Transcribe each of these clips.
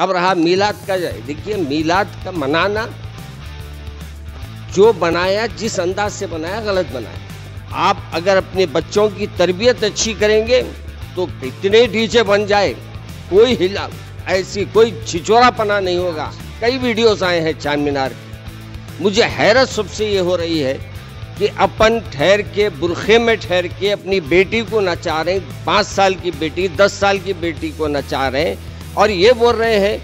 अब रहा मिलाद का देखिए मिलाद का मनाना जो बनाया जिस अंदाज से बनाया गलत बनाया आप अगर अपने बच्चों की तरबियत अच्छी करेंगे तो कितने डीजे बन जाए कोई हिला ऐसी कोई छिचोरापना नहीं होगा कई वीडियोस आए हैं चांद मीनार के मुझे हैरत सबसे ये हो रही है कि अपन ठहर के बुरखे में ठहर के अपनी बेटी को नचा रहे हैं पाँच साल की बेटी दस साल की बेटी को नचा रहे हैं और ये बोल रहे हैं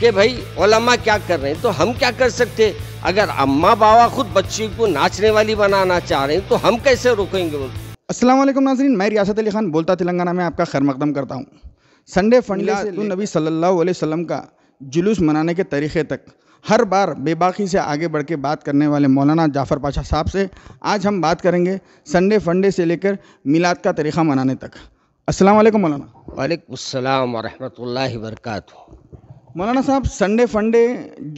कि भाई ओलमा क्या कर रहे हैं तो हम क्या कर सकते अगर अम्मा बाबा खुद बच्ची को नाचने वाली बनाना चाह रहे हैं तो हम कैसे रोकेंगे असलम नाजरीन मैं रियासत अली खान बोलता तेलंगाना में आपका खैर मकदम करता हूँ संडे फंडे तो नबी सल्लल्लाहु अलैहि वसल्लम का जुलूस मनाने के तरीक़े तक हर बार बेबाकी से आगे बढ़ के बात करने वाले मौलाना जाफ़र पाशा साहब से आज हम बात करेंगे संडे फंडे से लेकर मिलाद का तरीक़ा मनाने तक अस्सलाम वालेकुम मौलाना वालेकुम अस्सलाम ला वरकत मौलाना साहब संडे फंडे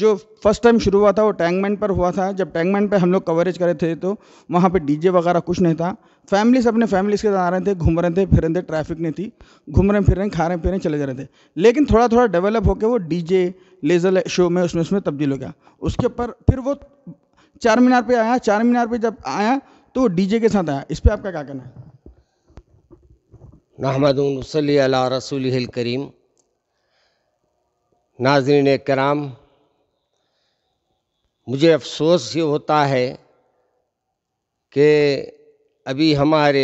जो फर्स्ट टाइम शुरू हुआ था वो टैंकमेंट पर हुआ था जब टैंकमेंट पे हम लोग कवरेज करे थे तो वहाँ पे डीजे वगैरह कुछ नहीं था फैमिलीस अपने फैमिलीज के साथ आ रहे थे घूम रहे थे फिर रहे थे ट्रैफिक नहीं थी घूम रहे फिर रहे खा रहे पी रहे चले जा रहे थे लेकिन थोड़ा थोड़ा डेवलप होकर वो जे लेज़र शो में उसमें उसमें तब्दील हो गया उसके ऊपर फिर वो चार मीनार पर आया चार मीनार पर जब आया तो जे के साथ आया इस पर आपका क्या कहना है नहमदसल रसूल करीम नाजरन कराम मुझे अफसोस ये होता है कि अभी हमारे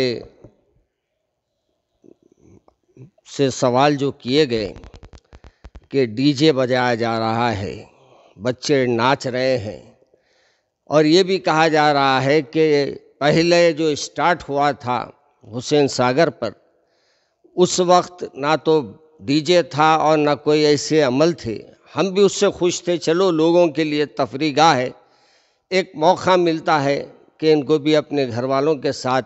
से सवाल जो किए गए कि डीजे बजाया जा रहा है बच्चे नाच रहे हैं और ये भी कहा जा रहा है कि पहले जो स्टार्ट हुआ था हुसैन सागर पर उस वक्त ना तो डीजे था और ना कोई ऐसे अमल थे हम भी उससे खुश थे चलो लोगों के लिए तफरी गाह है एक मौका मिलता है कि इनको भी अपने घर वालों के साथ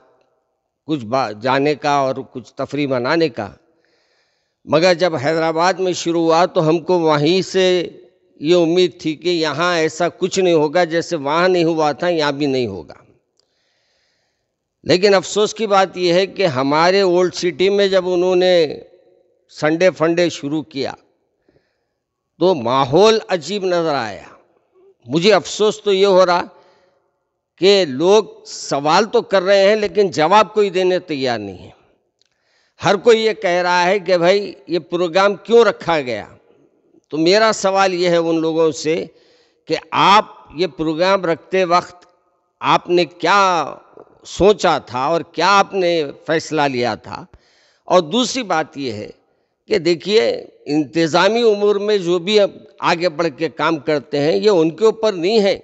कुछ जाने का और कुछ तफरी मनाने का मगर जब हैदराबाद में शुरू हुआ तो हमको वहीं से ये उम्मीद थी कि यहाँ ऐसा कुछ नहीं होगा जैसे वहाँ नहीं हुआ था यहाँ भी नहीं होगा लेकिन अफसोस की बात यह है कि हमारे ओल्ड सिटी में जब उन्होंने संडे फंडे शुरू किया तो माहौल अजीब नज़र आया मुझे अफसोस तो ये हो रहा कि लोग सवाल तो कर रहे हैं लेकिन जवाब कोई देने तैयार नहीं है हर कोई ये कह रहा है कि भाई ये प्रोग्राम क्यों रखा गया तो मेरा सवाल ये है उन लोगों से कि आप ये प्रोग्राम रखते वक्त आपने क्या सोचा था और क्या आपने फैसला लिया था और दूसरी बात यह है कि देखिए इंतज़ामी उम्र में जो भी अब आगे बढ़ के काम करते हैं ये उनके ऊपर नहीं है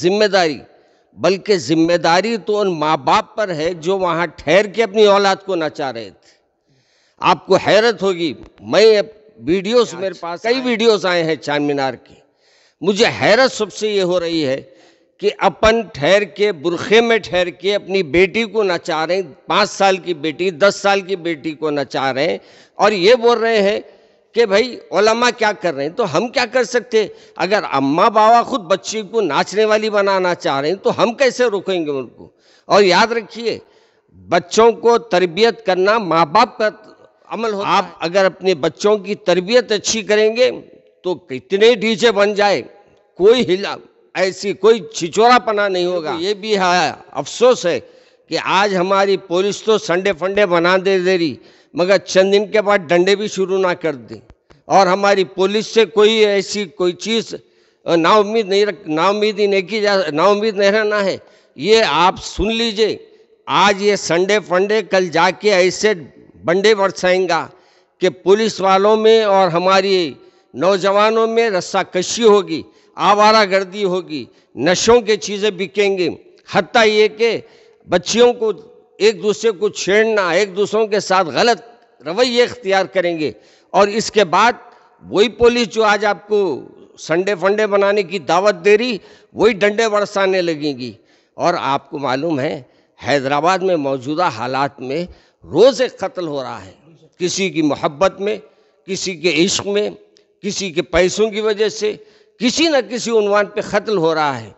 जिम्मेदारी बल्कि जिम्मेदारी तो उन माँ बाप पर है जो वहाँ ठहर के अपनी औलाद को ना चाह रहे थे आपको हैरत होगी मैं वीडियोस मेरे पास कई वीडियोस आए हैं चार मीनार के मुझे हैरत सबसे ये हो रही है कि अपन ठहर के बुरखे में ठहर के अपनी बेटी को नचा रहे हैं पाँच साल की बेटी दस साल की बेटी को नचा रहे हैं और ये बोल रहे हैं कि भाई ओलमा क्या कर रहे हैं तो हम क्या कर सकते अगर अम्मा बाबा खुद बच्ची को नाचने वाली बनाना चाह रहे हैं तो हम कैसे रोकेंगे उनको और याद रखिए बच्चों को तरबियत करना माँ बाप का अमल हो आप अगर अपने बच्चों की तरबियत अच्छी करेंगे तो कितने डीजे बन जाए कोई हिला ऐसी कोई छिचोरापना नहीं तो होगा ये भी है अफसोस है कि आज हमारी पुलिस तो संडे फंडे बना दे दे रही मगर चंद दिन के बाद डंडे भी शुरू ना कर दे और हमारी पुलिस से कोई ऐसी कोई चीज़ नाउमीद नहीं रख ही नहीं की जा नाउमीद नहीं रहना है ये आप सुन लीजिए आज ये संडे फंडे कल जाके ऐसे बंडे बरसाएंगा कि पुलिस वालों में और हमारी नौजवानों में रस्साकशी होगी आवारा गर्दी होगी नशों के चीज़ें बिकेंगे हती ये कि बच्चियों को एक दूसरे को छेड़ना एक दूसरों के साथ गलत रवैये अख्तियार करेंगे और इसके बाद वही पुलिस जो आज आपको संडे फंडे बनाने की दावत दे रही वही डंडे बरसाने लगेंगी और आपको मालूम है हैदराबाद में मौजूदा हालात में रोज़ एक कत्ल हो रहा है किसी की मोहब्बत में किसी के इश्क में किसी के पैसों की वजह से किसी न किसी उनवान पे ख़त्ल हो रहा है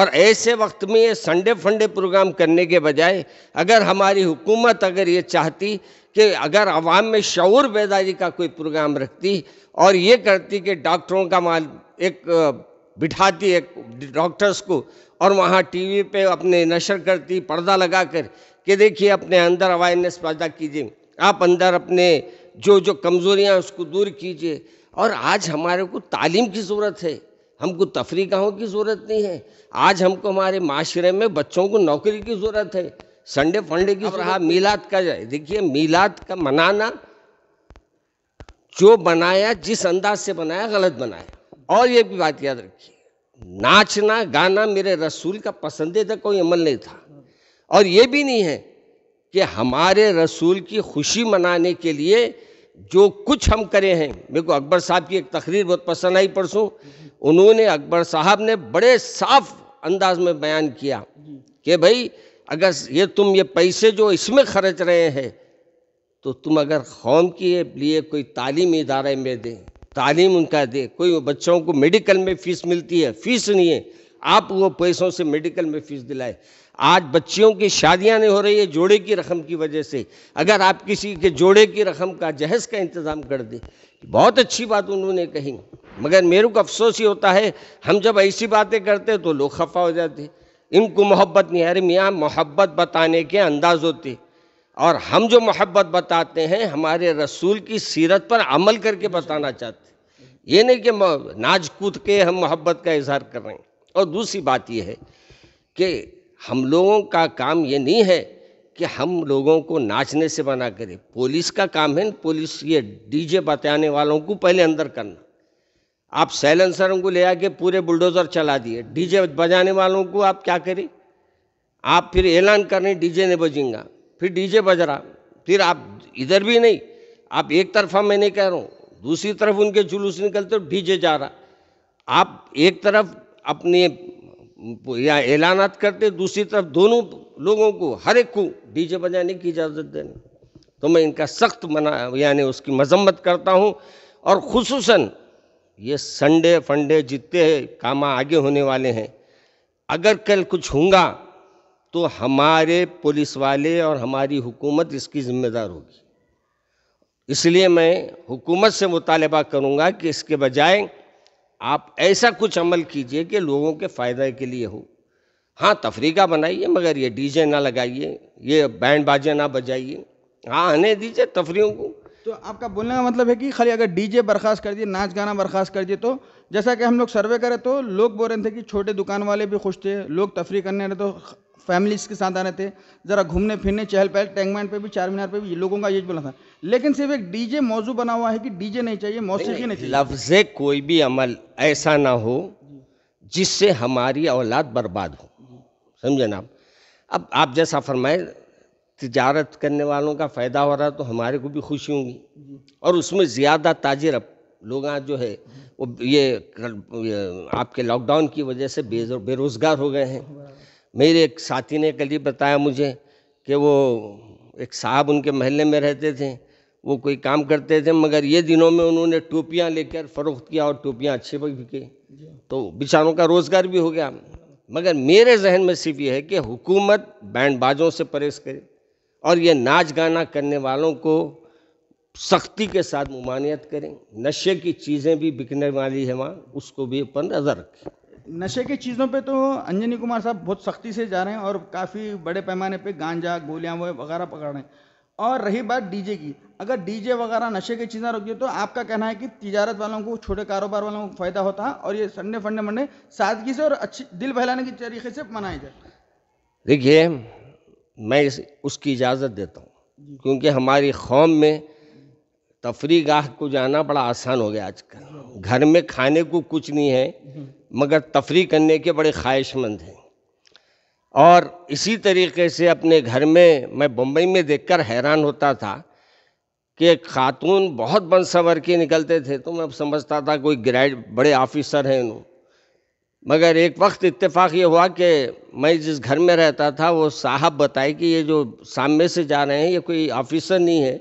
और ऐसे वक्त में ये संडे फंडे प्रोग्राम करने के बजाय अगर हमारी हुकूमत अगर ये चाहती कि अगर आवाम में शौर बेदारी का कोई प्रोग्राम रखती और ये करती कि डॉक्टरों का माल एक बिठाती एक डॉक्टर्स को और वहाँ टीवी पे अपने नशर करती पर्दा लगा कर कि देखिए अपने अंदर अवेयरनेस पैदा कीजिए आप अंदर अपने जो जो कमज़ोरियाँ उसको दूर कीजिए और आज हमारे को तालीम की ज़रूरत है हमको तफरी गाहों की ज़रूरत नहीं है आज हमको हमारे माशरे में बच्चों को नौकरी की ज़रूरत है संडे फंडे की रहा मीलाद का जाए देखिए मीलाद का मनाना जो बनाया जिस अंदाज से बनाया गलत बनाया और ये भी बात याद रखिए नाचना गाना मेरे रसूल का पसंदीदा कोई अमल नहीं था और ये भी नहीं है कि हमारे रसूल की खुशी मनाने के लिए जो कुछ हम करे हैं मेरे को अकबर साहब की एक तकरीर बहुत पसंद आई परसों उन्होंने अकबर साहब ने बड़े साफ अंदाज में बयान किया कि भाई अगर ये तुम ये पैसे जो इसमें खर्च रहे हैं तो तुम अगर कौम के लिए कोई तालीम इदारे में दें तालीम उनका दे कोई बच्चों को मेडिकल में फ़ीस मिलती है फ़ीस नहीं है आप वो पैसों से मेडिकल में फ़ीस दिलाए आज बच्चियों की शादियां नहीं हो रही है जोड़े की रकम की वजह से अगर आप किसी के जोड़े की रकम का जहेज़ का इंतज़ाम कर दें बहुत अच्छी बात उन्होंने कही मगर मेरे को अफसोस ही होता है हम जब ऐसी बातें करते तो लोग खफा हो जाते इनको मोहब्बत नहीं अरे मियाँ मोहब्बत बताने के अंदाज होते और हम जो मोहब्बत बताते हैं हमारे रसूल की सीरत पर अमल करके बताना चाहते ये नहीं कि नाच कूद के हम मोहब्बत का इजहार कर रहे हैं और दूसरी बात यह है कि हम लोगों का काम ये नहीं है कि हम लोगों को नाचने से मना करें पुलिस का काम है पुलिस ये डीजे बताने वालों को पहले अंदर करना आप सैलेंसरों को ले आके पूरे बुलडोज़र चला दिए डीजे बजाने वालों को आप क्या करें आप फिर ऐलान करें डीजे ने बजेंगा फिर डीजे बज रहा फिर आप इधर भी नहीं आप एक तरफा मैं नहीं कह रहा हूँ दूसरी तरफ उनके जुलूस निकलते डीजे जा रहा आप एक तरफ अपने या ऐलानात करते दूसरी तरफ दोनों लोगों को हर एक को डीजे बजाने की इजाज़त देना तो मैं इनका सख्त मना यानी उसकी मजम्मत करता हूँ और खसूस ये संडे फंडे जितने काम आगे होने वाले हैं अगर कल कुछ होगा तो हमारे पुलिस वाले और हमारी हुकूमत इसकी ज़िम्मेदार होगी इसलिए मैं हुकूमत से मुतालबा करूँगा कि इसके बजाय आप ऐसा कुछ अमल कीजिए कि लोगों के फ़ायदे के लिए हो हाँ तफरीका बनाइए मगर ये डीजे ना लगाइए ये बैंड बाजे ना बजाइए हाँ आने दीजिए तफरीयों को तो आपका बोलने का मतलब है कि खाली अगर डीजे बर्खास्त कर दिए नाच गाना बर्खास्त कर दिए तो जैसा कि हम लोग सर्वे करें तो लोग बोल रहे थे कि छोटे दुकान वाले भी खुश थे लोग तफरी करने रहे तो फैमिलीज के साथ आ रहे थे ज़रा घूमने फिरने चहल पहल टैंगमैन पे भी चार मीनार पे भी लोगों का ये बोला था लेकिन सिर्फ एक डीजे मौजू बना हुआ है कि डीजे नहीं चाहिए मौसीकी नहीं चाहिए लफ्ज़ कोई भी अमल ऐसा ना हो जिससे हमारी औलाद बर्बाद हो समझे ना अब आप जैसा फरमाए तजारत करने वालों का फ़ायदा हो रहा तो हमारे को भी खुशी होंगी और उसमें ज़्यादा ताजिर अब लोग जो है वो ये, ये आपके लॉकडाउन की वजह से बेरोज़गार हो गए हैं मेरे एक साथी ने कल ही बताया मुझे कि वो एक साहब उनके महल्ले में रहते थे वो कोई काम करते थे मगर ये दिनों में उन्होंने टोपियाँ लेकर फ़रोख्त किया और टोपियाँ अच्छे भी बिके तो बेचारों का रोज़गार भी हो गया मगर मेरे जहन में सिर्फ ये है कि हुकूमत बैंड बाजों से परहेज करे और ये नाच गाना करने वालों को सख्ती के साथ ममानियत करें नशे की चीज़ें भी बिकने वाली है वहाँ उसको भी अपन नज़र रखें नशे की चीज़ों पे तो अंजनी कुमार साहब बहुत सख्ती से जा रहे हैं और काफ़ी बड़े पैमाने पे गांजा गोलियां वगैरह पकड़ रहे हैं और रही बात डीजे की अगर डीजे वगैरह नशे की चीज़ें रोकिए तो आपका कहना है कि तिजारत वालों को छोटे कारोबार वालों को फ़ायदा होता है और ये संडे फंडे मंडे सादगी से और अच्छी दिल बहलाने के तरीके से मनाया जाए देखिए मैं इस उसकी इजाज़त देता हूँ क्योंकि हमारी कौम में तफरी गाह को जाना बड़ा आसान हो गया आजकल घर में खाने को कुछ नहीं है मगर तफरी करने के बड़े ख्वाहिशमंद हैं और इसी तरीके से अपने घर में मैं बम्बई में देखकर हैरान होता था कि एक खातून बहुत बन संवर के निकलते थे तो मैं समझता था कोई ग्रेड बड़े ऑफिसर हैं इन मगर एक वक्त इत्तेफाक ये हुआ कि मैं जिस घर में रहता था वो साहब बताए कि ये जो सामने से जा रहे हैं ये कोई ऑफिसर नहीं है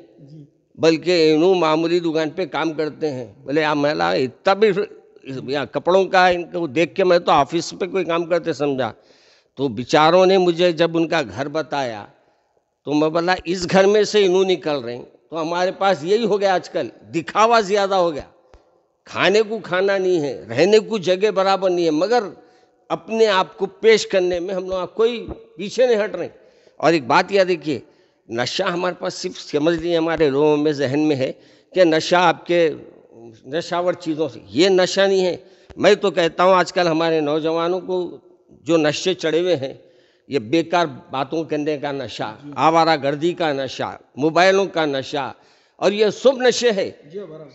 बल्कि इनू मामूली दुकान पे काम करते हैं बोले आप महिला इतना भी या कपड़ों का इनको देख के मैं तो ऑफिस पे कोई काम करते समझा तो बिचारों ने मुझे जब उनका घर बताया तो मैं बोला इस घर में से इनू निकल रहे हैं तो हमारे पास यही हो गया आजकल दिखावा ज़्यादा हो गया खाने को खाना नहीं है रहने को जगह बराबर नहीं है मगर अपने आप को पेश करने में हम लोग कोई पीछे नहीं हट रहे और एक बात याद देखिए नशा हमारे पास सिर्फ समझ लिए हमारे लोगों में जहन में है कि नशा आपके नशावर चीज़ों से ये नशा नहीं है मैं तो कहता हूँ आजकल हमारे नौजवानों को जो नशे चढ़े हुए हैं ये बेकार बातों करने का नशा आवारा गर्दी का नशा मोबाइलों का नशा और ये शुभ नशे है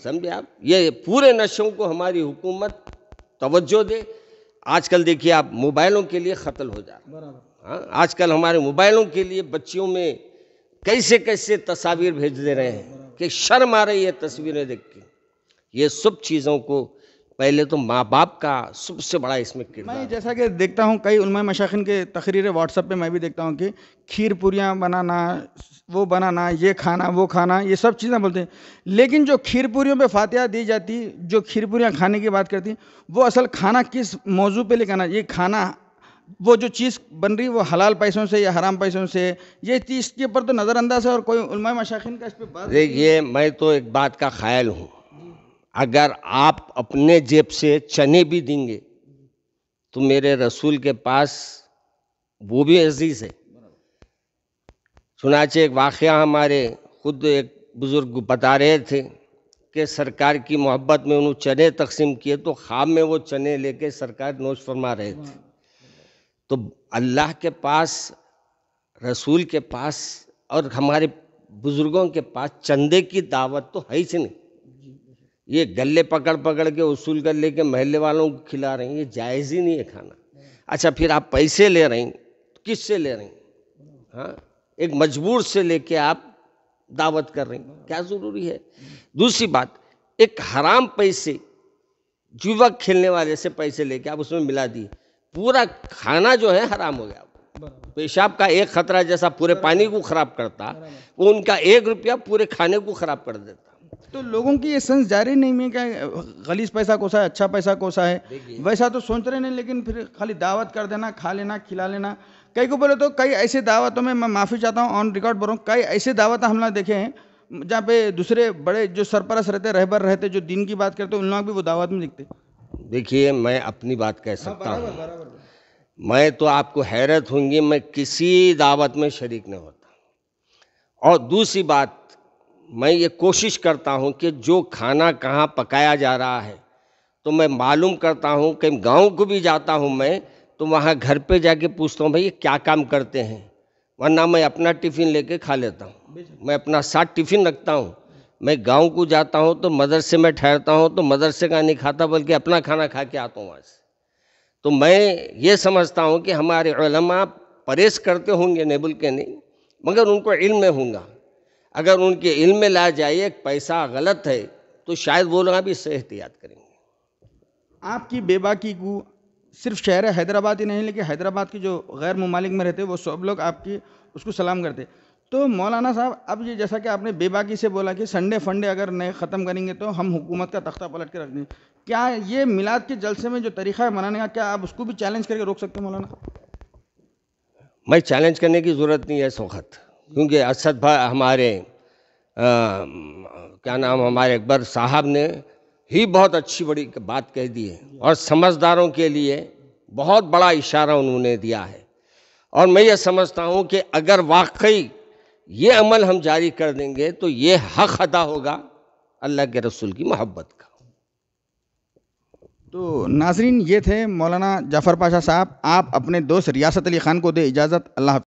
समझे आप ये पूरे नशों को हमारी हुकूमत तवज्जो दे आजकल देखिए आप मोबाइलों के लिए कतल हो जा हाँ आजकल हमारे मोबाइलों के लिए बच्चियों में कैसे कैसे तस्वीर भेज दे रहे हैं कि शर्म आ रही है तस्वीरें देख के ये सब चीज़ों को पहले तो माँ बाप का सबसे बड़ा इसमें किरदार मैं जैसा कि देखता हूँ कई उनमें मशाखिन के तकरीर व्हाट्सअप पे मैं भी देखता हूँ कि खीर पूरियाँ बनाना वो बनाना ये खाना वो खाना ये सब चीज़ें बोलते हैं लेकिन जो खीर पूरियों पे फातिहा दी जाती जो खीर पूरियाँ खाने की बात करती वो असल खाना किस मौजू पर लेकर आना ये खाना वो जो चीज़ बन रही वो हलाल पैसों से या हराम पैसों से ये चीज़ के ऊपर तो नज़रअंदाज है और कोई उलमा मशाखिन का इस पर बात ये मैं तो एक बात का ख्याल हूँ अगर आप अपने जेब से चने भी देंगे तो मेरे रसूल के पास वो भी अजीज़ है चुनाचे एक वाक़ हमारे खुद एक बुज़ुर्ग बता रहे थे कि सरकार की मोहब्बत में उन्होंने चने तकसीम किए तो ख्वाब में वो चने लेके सरकार नोश फरमा रहे थे तो अल्लाह के पास रसूल के पास और हमारे बुज़ुर्गों के पास चंदे की दावत तो है ही नहीं ये गले पकड़ पकड़ के उसूल कर लेके महल्ले वालों को खिला रहे हैं ये जायज़ ही नहीं है खाना अच्छा फिर आप पैसे ले रहे हैं किस से ले रहे हैं हाँ एक मजबूर से लेके आप दावत कर रहे हैं क्या ज़रूरी है दूसरी बात एक हराम पैसे युवक खेलने वाले से पैसे लेके आप उसमें मिला दिए पूरा खाना जो है हराम हो गया पेशाब का एक खतरा जैसा पूरे पानी को खराब करता वो उनका एक रुपया पूरे खाने को खराब कर देता तो लोगों की ये सेंस जारी नहीं है क्या गलीस पैसा कोसा है अच्छा पैसा कोसा है वैसा तो सोच रहे नहीं लेकिन फिर खाली दावत कर देना खा लेना खिला लेना कई को बोले तो कई ऐसे दावतों में मैं माफ़ी चाहता हूँ ऑन रिकॉर्ड बोल रहा हूँ कई ऐसे दावत हमने देखे हैं जहाँ पे दूसरे बड़े जो सरपरस रहते रहबर रहते जो दिन की बात करते उन लोग भी वो दावत में दिखते देखिए मैं अपनी बात कह हाँ, सकता हूँ मैं तो आपको हैरत होंगी मैं किसी दावत में शरीक नहीं होता और दूसरी बात मैं ये कोशिश करता हूँ कि जो खाना कहाँ पकाया जा रहा है तो मैं मालूम करता हूँ कि गांव को भी जाता हूँ मैं तो वहाँ घर पे जाके पूछता हूँ भाई ये क्या काम करते हैं वरना मैं अपना टिफ़िन लेके खा लेता हूँ मैं अपना साथ टिफ़िन रखता हूँ मैं गांव को जाता हूँ तो मदरसे में ठहरता हूँ तो मदरसे का नहीं खाता बल्कि अपना खाना खा के आता हूँ वहाँ से तो मैं ये समझता हूँ कि हमारे परहेज करते होंगे नेबुल के नहीं मगर उनको इल्म में होंगा अगर उनके इल्म में ला जाइए पैसा गलत है तो शायद वो लोग अभी इससे एहतियात करेंगे आपकी बेबाकी को सिर्फ शहर हैदराबाद ही नहीं लेकिन हैदराबाद के जो गैर ममालिक में रहते वो सब लोग आपकी उसको सलाम करते तो मौलाना साहब अब ये जैसा कि आपने बेबाकी से बोला कि संडे फंडे अगर नए ख़त्म करेंगे तो हम हुकूमत का तख्ता पलट के रख देंगे क्या ये मिलाद के जलसे में जो तरीका है मनाने का क्या आप उसको भी चैलेंज करके रोक सकते हैं मौलाना मैं चैलेंज करने की ज़रूरत नहीं है इस वक्त क्योंकि असद भाई हमारे आ, क्या नाम हमारे अकबर साहब ने ही बहुत अच्छी बड़ी बात कह दी है और समझदारों के लिए बहुत बड़ा इशारा उन्होंने दिया है और मैं ये समझता हूँ कि अगर वाकई ये अमल हम जारी कर देंगे तो ये हक अदा होगा अल्लाह के रसूल की मोहब्बत का तो नाजरीन ये थे मौलाना जाफ़र पाशा साहब आप अपने दोस्त रियासत अली ख़ान को दे इजाज़त अल्लाह